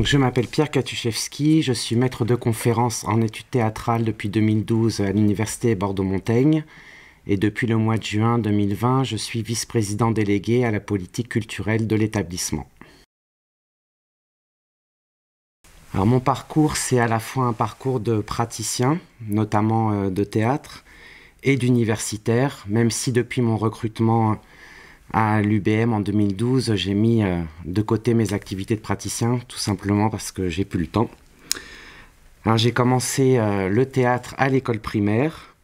je m'appelle Pierre Katuszewski, je suis maître de conférence en études théâtrales depuis 2012 à l'Université Bordeaux-Montaigne. Et depuis le mois de juin 2020, je suis vice-président délégué à la politique culturelle de l'établissement. mon parcours, c'est à la fois un parcours de praticien, notamment euh, de théâtre, et d'universitaire, même si depuis mon recrutement à l'UBM en 2012, j'ai mis euh, de côté mes activités de praticien, tout simplement parce que j'ai plus le temps. j'ai commencé euh, le théâtre à l'école primaire,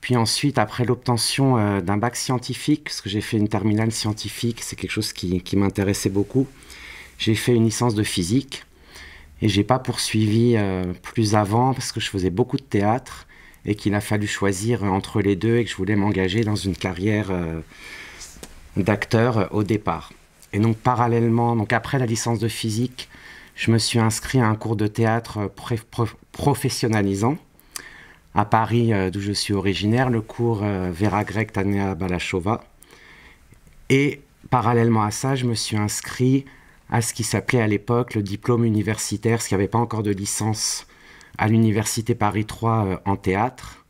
puis ensuite, après l'obtention euh, d'un bac scientifique, parce que j'ai fait une terminale scientifique, c'est quelque chose qui, m'intéressait beaucoup, j'ai fait une licence de physique. Et j'ai pas poursuivi plus avant parce que je faisais beaucoup de théâtre et qu'il a fallu choisir entre les deux et que je voulais m'engager dans une carrière d'acteur euh, au départ. Et donc parallèlement, donc après la licence de physique, je me suis inscrit à un cours de théâtre euh, professionnalisant à Paris, euh, d'où je suis originaire, le cours Vera Grec Tania Balachova. Et parallèlement à ça, je me suis inscrit à ce qui s'appelait à l'époque le diplôme universitaire, ce qui avait pas encore de licence à l'université Paris 3 en théâtre.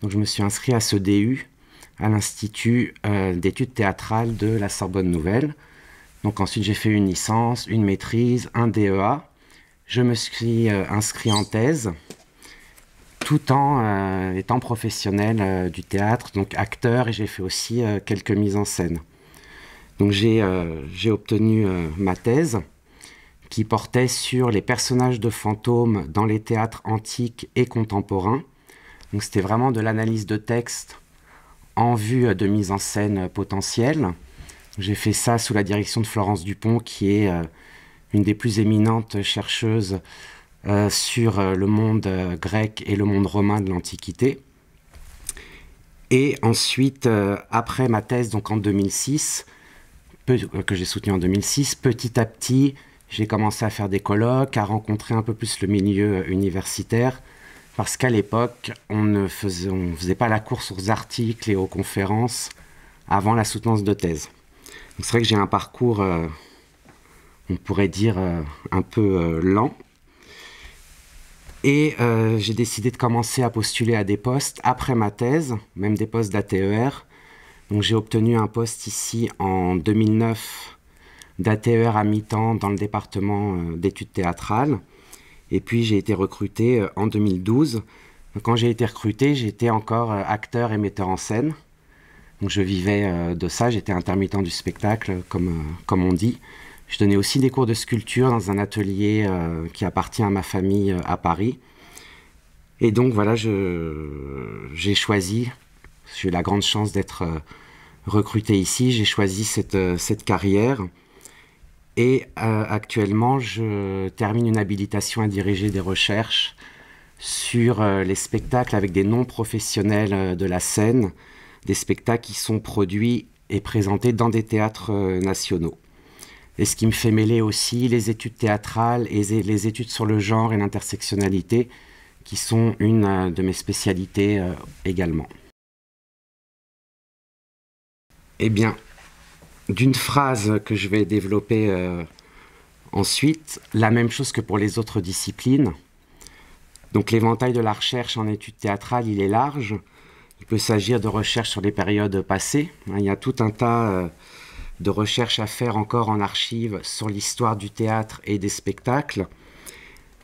Donc je me suis inscrit à ce DU à l'Institut euh, d'études théâtrales de la Sorbonne Nouvelle. Donc ensuite, j'ai fait une licence, une maîtrise, un DEA. Je me suis euh, inscrit en thèse tout en euh, étant professionnel du théâtre, donc acteur, et j'ai fait aussi quelques mises en scène. Donc j'ai obtenu ma thèse qui portait sur les personnages de fantômes dans les théâtres antiques et contemporains. Donc c'était vraiment de l'analyse de texte en vue de mise en scène potentielle. J'ai fait ça sous la direction de Florence Dupont, qui est euh, une des plus éminentes chercheuses euh, sur euh, le monde grec et le monde romain de l'Antiquité. Et ensuite, après ma thèse, donc en 2006, que j'ai soutenue en 2006, petit à petit, j'ai commencé à faire des colloques, à rencontrer un peu plus le milieu universitaire parce qu'à l'époque, on ne faisait, on faisait pas la course aux articles et aux conférences avant la soutenance de thèse. C'est vrai que j'ai un parcours, euh, on pourrait dire, euh, un peu euh, lent. Et j'ai décidé de commencer à postuler à des postes après ma thèse, même des postes d'ATER. Donc j'ai obtenu un poste ici en 2009 d'ATER à mi-temps dans le département d'études théâtrales. Et puis j'ai été recruté euh, en 2012. quand j'ai été recruté, j'étais encore euh, acteur et metteur en scène. Donc je vivais euh, de ça, j'étais intermittent du spectacle, comme, comme on dit. Je donnais aussi des cours de sculpture dans un atelier qui appartient à ma famille à Paris. Et donc voilà, j'ai choisi, j'ai eu la grande chance d'être recruté ici, j'ai choisi cette, cette carrière. Et euh, actuellement, je termine une habilitation à diriger des recherches sur euh, les spectacles avec des non-professionnels euh, de la scène, des spectacles qui sont produits et présentés dans des théâtres nationaux. Et ce qui me fait mêler aussi les études théâtrales et les études sur le genre et l'intersectionnalité, qui sont une de mes spécialités également. Eh bien, d'une phrase que je vais développer euh, ensuite, la même chose que pour les autres disciplines. Donc l'éventail de la recherche en études théâtrales, il est large. Il peut s'agir de recherches sur les périodes passées. Hein, il y a tout un tas euh, de recherches à faire encore en archives sur l'histoire du théâtre et des spectacles.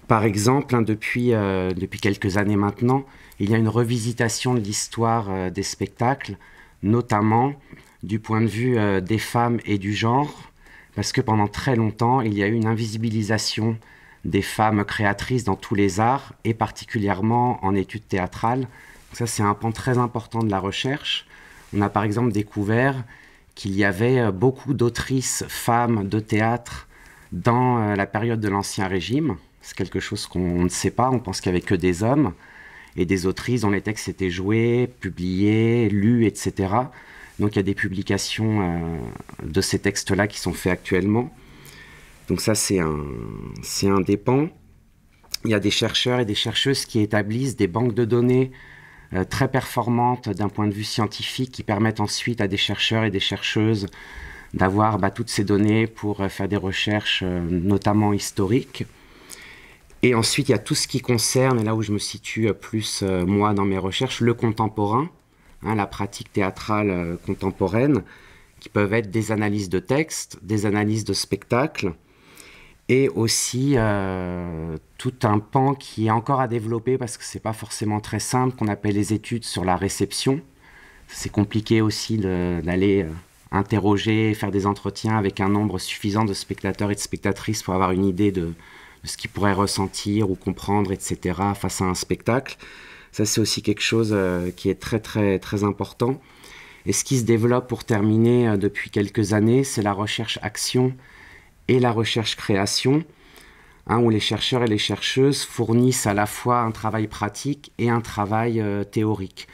Par exemple, hein, depuis, euh, depuis quelques années maintenant, il y a une revisitation de l'histoire des spectacles, notamment du point de vue euh, des femmes et du genre, parce que pendant très longtemps, il y a eu une invisibilisation des femmes créatrices dans tous les arts, et particulièrement en études théâtrales. ça, c'est un pan très important de la recherche. On a par exemple découvert qu'il y avait euh, beaucoup d'autrices femmes de théâtre dans euh, la période de l'Ancien Régime. C'est quelque chose qu'on ne sait pas, on pense qu'il n'y avait que des hommes, et des autrices dont les textes étaient joués, publiés, lus, etc. Donc il y a des publications euh, de ces textes-là qui sont faits actuellement. Donc ça, c'est un, c'est Il y a des chercheurs et des chercheuses qui établissent des banques de données euh, très performantes d'un point de vue scientifique qui permettent ensuite à des chercheurs et des chercheuses d'avoir bah, toutes ces données pour euh, faire des recherches notamment historiques. Et ensuite, il y a tout ce qui concerne, et là où je me situe plus moi dans mes recherches, le contemporain. Hein, la pratique théâtrale euh, contemporaine, qui peuvent être des analyses de textes, des analyses de spectacles, et aussi euh, tout un pan qui est encore à développer parce que ce n'est pas forcément très simple, qu'on appelle les études sur la réception. C'est compliqué aussi d'aller euh, interroger, faire des entretiens avec un nombre suffisant de spectateurs et de spectatrices pour avoir une idée de, de ce qu'ils pourraient ressentir ou comprendre, etc., face à un spectacle. Ça, c'est aussi quelque chose euh, qui est très, très, très important. Et ce qui se développe pour terminer euh, depuis quelques années, c'est la recherche action et la recherche création, hein, où les chercheurs et les chercheuses fournissent à la fois un travail pratique et un travail euh, théorique.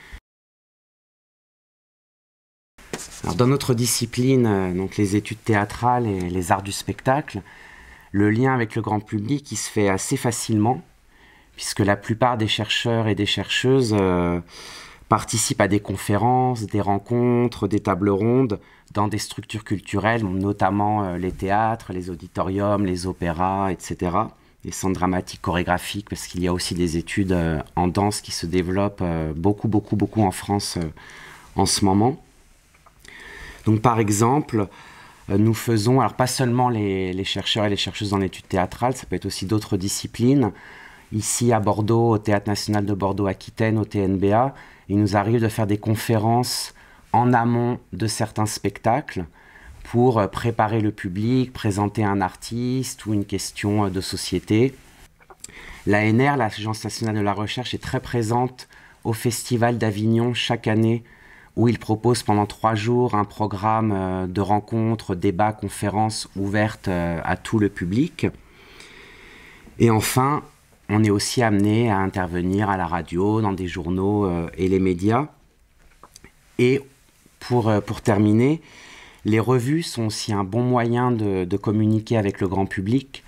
dans notre discipline, donc les études théâtrales et les arts du spectacle, le lien avec le grand public se fait assez facilement puisque la plupart des chercheurs et des chercheuses euh, participent à des conférences, des rencontres, des tables rondes dans des structures culturelles, notamment euh, les théâtres, les auditoriums, les opéras, etc. Les centres dramatiques, chorégraphiques, parce qu'il y a aussi des études euh, en danse qui se développent beaucoup, beaucoup, beaucoup en France en ce moment. Donc par exemple, nous faisons, alors pas seulement les, les chercheurs et les chercheuses en études théâtrales, ça peut être aussi d'autres disciplines, ici à Bordeaux, au Théâtre national de Bordeaux-Aquitaine, au TNBA. Il nous arrive de faire des conférences en amont de certains spectacles pour euh, préparer le public, présenter un artiste ou une question euh, de société. L'ANR, l'Agence nationale de la recherche, est très présente au Festival d'Avignon chaque année où il propose pendant trois jours un programme euh, de rencontres, débats, conférences ouvertes à tout le public. Et enfin, on est aussi amené à intervenir à la radio, dans des journaux euh, et les médias. Et pour, euh, pour, terminer, les revues sont aussi un bon moyen de communiquer avec le grand public